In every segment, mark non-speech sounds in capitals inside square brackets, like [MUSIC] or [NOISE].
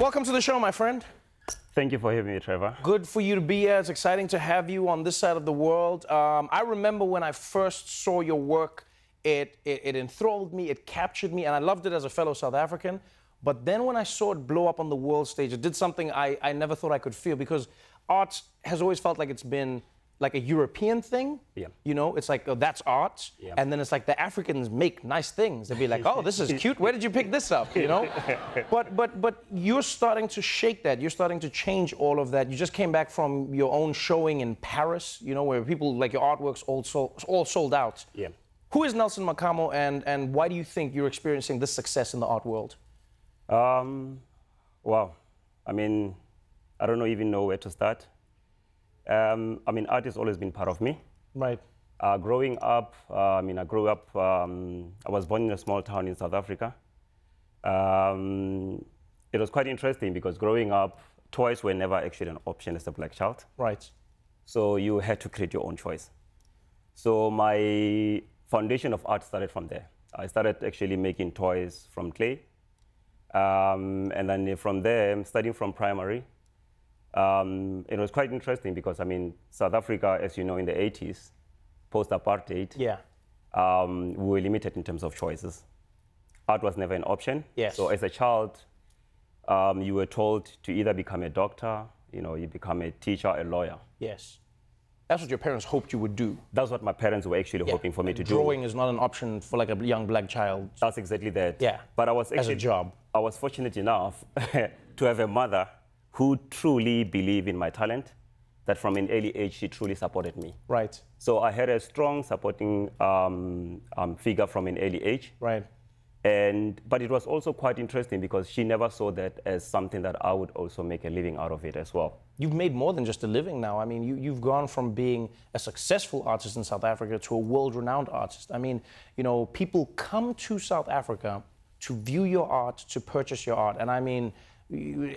Welcome to the show, my friend. Thank you for having me, Trevor. Good for you to be here. It's exciting to have you on this side of the world. Um, I remember when I first saw your work, it, it, it enthralled me, it captured me, and I loved it as a fellow South African. But then when I saw it blow up on the world stage, it did something I, I never thought I could feel because art has always felt like it's been like a European thing. Yeah. You know, it's like, oh, that's art. Yeah. And then it's like the Africans make nice things. They'd be like, oh, this is [LAUGHS] cute. Where did you pick this up? You know? [LAUGHS] but but but you're starting to shake that. You're starting to change all of that. You just came back from your own showing in Paris, you know, where people like your artworks all sold, all sold out. Yeah. Who is Nelson Makamo and and why do you think you're experiencing this success in the art world? Um, wow. I mean, I don't know even know where to start. Um, I mean, art has always been part of me. Right. Uh, growing up, uh, I mean, I grew up, um, I was born in a small town in South Africa. Um, it was quite interesting because growing up, toys were never actually an option as a black child. Right. So you had to create your own choice. So my foundation of art started from there. I started actually making toys from clay. Um, and then from there, starting from primary, um, it was quite interesting because, I mean, South Africa, as you know, in the 80s, post-apartheid, yeah. Um, we were limited in terms of choices. Art was never an option. Yes. So as a child, um, you were told to either become a doctor, you know, you become a teacher, a lawyer. Yes. That's what your parents hoped you would do. That's what my parents were actually yeah. hoping for me and to drawing do. Drawing is not an option for like a young black child. That's exactly that. Yeah. But I was actually, as a job. I was fortunate enough [LAUGHS] to have a mother who truly believed in my talent, that from an early age she truly supported me. Right. So I had a strong supporting um, um, figure from an early age. Right. And but it was also quite interesting because she never saw that as something that I would also make a living out of it as well. You've made more than just a living now. I mean, you, you've gone from being a successful artist in South Africa to a world-renowned artist. I mean, you know, people come to South Africa to view your art, to purchase your art, and I mean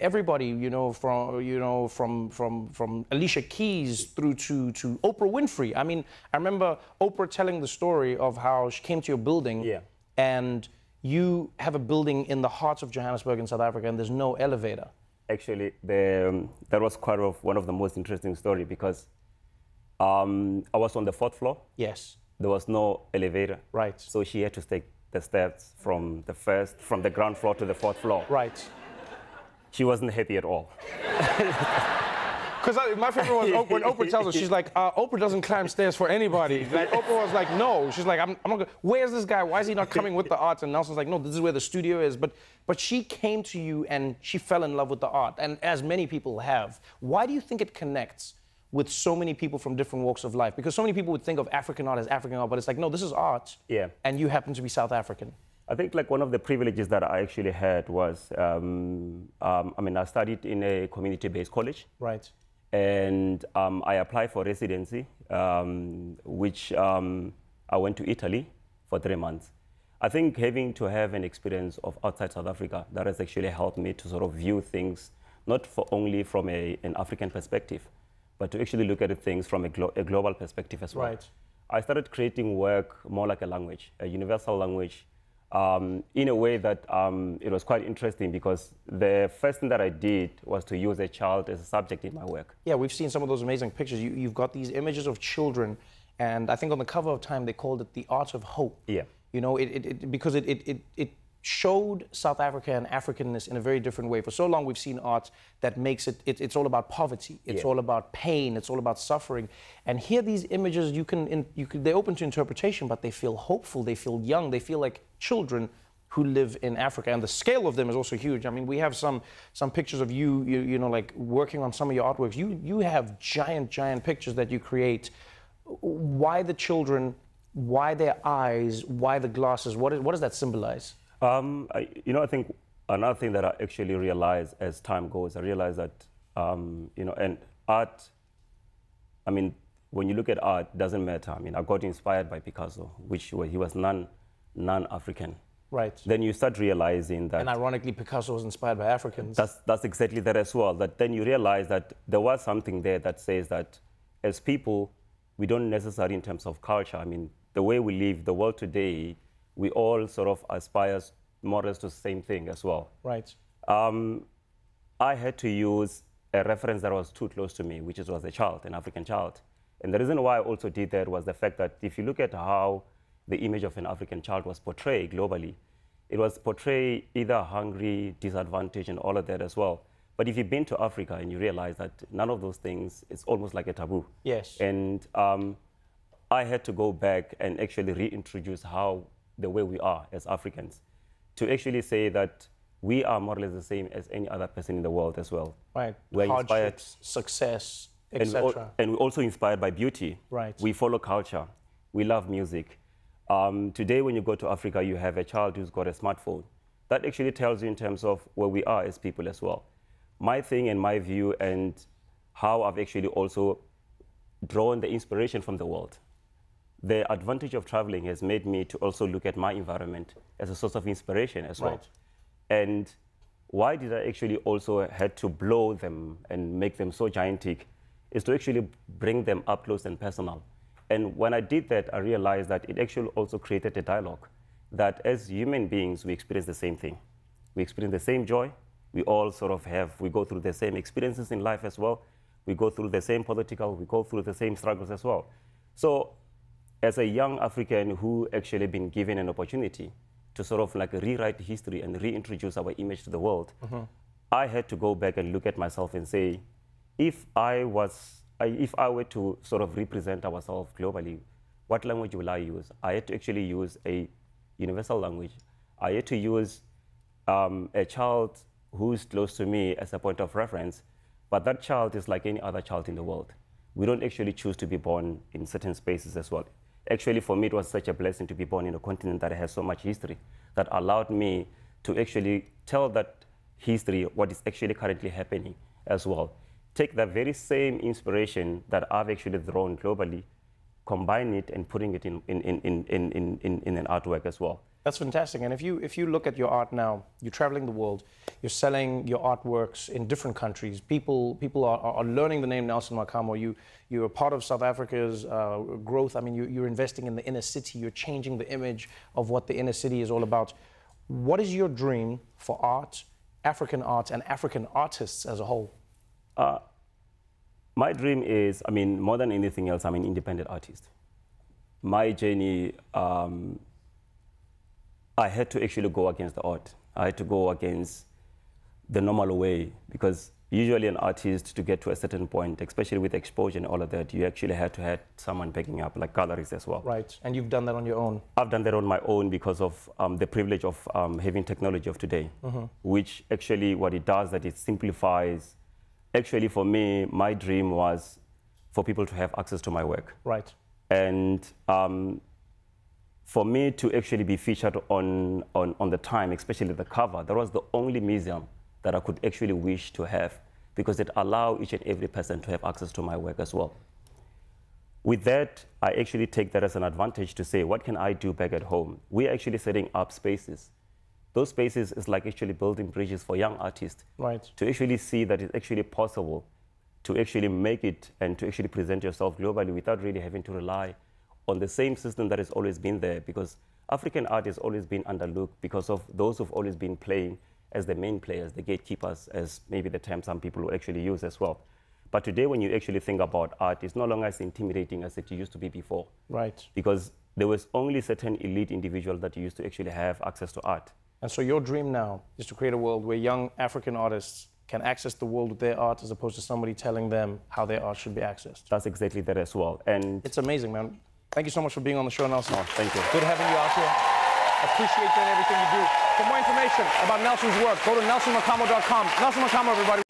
everybody, you know, from you know from from from Alicia Keys through to to Oprah Winfrey. I mean, I remember Oprah telling the story of how she came to your building, yeah. and you have a building in the heart of Johannesburg in South Africa, and there's no elevator. Actually, the, um, that was quite of one of the most interesting story because um, I was on the fourth floor. Yes. There was no elevator. Right. So she had to take the steps from the first, from the ground floor to the fourth floor. Right she wasn't happy at all. Because my favorite was Oprah, when Oprah tells us, she's like, uh, Oprah doesn't climb stairs for anybody. Like, Oprah was like, no. She's like, I'm, I'm not gonna, where's this guy? Why is he not coming with the arts? And Nelson's like, no, this is where the studio is. But, but she came to you and she fell in love with the art, and as many people have. Why do you think it connects with so many people from different walks of life? Because so many people would think of African art as African art, but it's like, no, this is art. Yeah. And you happen to be South African. I think like one of the privileges that I actually had was, um, um, I mean, I studied in a community-based college. Right. And um, I applied for residency, um, which um, I went to Italy for three months. I think having to have an experience of outside South Africa, that has actually helped me to sort of view things, not for only from a, an African perspective, but to actually look at things from a, glo a global perspective as well. Right. I started creating work more like a language, a universal language um, in a way that um, it was quite interesting because the first thing that I did was to use a child as a subject in my work. Yeah, we've seen some of those amazing pictures. You, you've got these images of children, and I think on the cover of Time they called it the art of hope. Yeah. You know, it, it, it because it, it, it, it showed South Africa and Africanness in a very different way. For so long, we've seen art that makes it, it it's all about poverty, it's yeah. all about pain, it's all about suffering. And here, these images, you can, in, you can, they're open to interpretation, but they feel hopeful, they feel young, they feel like children who live in Africa, and the scale of them is also huge. I mean, we have some some pictures of you, you, you know, like working on some of your artworks. You you have giant, giant pictures that you create. Why the children? Why their eyes? Why the glasses? What is what does that symbolize? Um, I, you know, I think another thing that I actually realize as time goes, I realize that, um, you know, and art, I mean, when you look at art, doesn't matter. I mean, I got inspired by Picasso, which well, he was non, non-African. Right. Then you start realizing that. And ironically, Picasso was inspired by Africans. That's, that's exactly that as well. That then you realize that there was something there that says that as people, we don't necessarily, in terms of culture, I mean, the way we live, the world today, we all sort of aspire more or less to the same thing as well. Right. Um, I had to use a reference that was too close to me, which is, was a child, an African child. And the reason why I also did that was the fact that if you look at how the image of an African child was portrayed globally, it was portrayed either hungry, disadvantaged, and all of that as well. But if you've been to Africa and you realize that none of those things, it's almost like a taboo. Yes. And um, I had to go back and actually reintroduce how the way we are as Africans, to actually say that we are more or less the same as any other person in the world as well. Right. We're Hardships, inspired, success, etc. And, we're also inspired by beauty. Right. We follow culture. We love music. Um, today, when you go to Africa, you have a child who's got a smartphone. That actually tells you in terms of where we are as people as well. My thing and my view and how I've actually also drawn the inspiration from the world the advantage of traveling has made me to also look at my environment as a source of inspiration as right. well. And why did I actually also had to blow them and make them so gigantic is to actually bring them up close and personal. And when I did that, I realized that it actually also created a dialogue that as human beings, we experience the same thing. We experience the same joy. We all sort of have, we go through the same experiences in life as well. We go through the same political, we go through the same struggles as well. So as a young African who actually been given an opportunity to sort of like rewrite history and reintroduce our image to the world, mm -hmm. I had to go back and look at myself and say, if I was, if I were to sort of represent ourselves globally, what language will I use? I had to actually use a universal language. I had to use um, a child who's close to me as a point of reference, but that child is like any other child in the world. We don't actually choose to be born in certain spaces as well actually for me it was such a blessing to be born in a continent that has so much history that allowed me to actually tell that history what is actually currently happening as well. Take that very same inspiration that I've actually drawn globally, combine it and putting it in, in, in, in, in, in, in an artwork as well. That's fantastic. And if you if you look at your art now, you're traveling the world, you're selling your artworks in different countries. People people are, are learning the name Nelson Makamo. You you're a part of South Africa's uh, growth. I mean, you, you're investing in the inner city. You're changing the image of what the inner city is all about. What is your dream for art, African art, and African artists as a whole? Uh, my dream is, I mean, more than anything else, I'm an independent artist. My journey. Um, I had to actually go against the art. I had to go against the normal way because usually an artist to get to a certain point, especially with exposure and all of that, you actually had to have someone backing up, like galleries as well. Right, and you've done that on your own. I've done that on my own because of um, the privilege of um, having technology of today, mm -hmm. which actually what it does that it simplifies. Actually, for me, my dream was for people to have access to my work. Right. And um, for me to actually be featured on, on, on the time, especially the cover, that was the only museum that I could actually wish to have because it allowed each and every person to have access to my work as well. With that, I actually take that as an advantage to say, what can I do back at home? We're actually setting up spaces. Those spaces is like actually building bridges for young artists right. to actually see that it's actually possible to actually make it and to actually present yourself globally without really having to rely on the same system that has always been there because African art has always been underlooked because of those who've always been playing as the main players, the gatekeepers, as maybe the term some people will actually use as well. But today, when you actually think about art, it's no longer as intimidating as it used to be before. Right. Because there was only certain elite individuals that used to actually have access to art. And so your dream now is to create a world where young African artists can access the world with their art as opposed to somebody telling them how their art should be accessed. That's exactly that as well. And it's amazing, man. Thank you so much for being on the show, Nelson. Oh, thank you. Good having you out here. Appreciate you and everything you do. For more information about Nelson's work, go to nelsonmacamo.com. Nelson Macamo, everybody.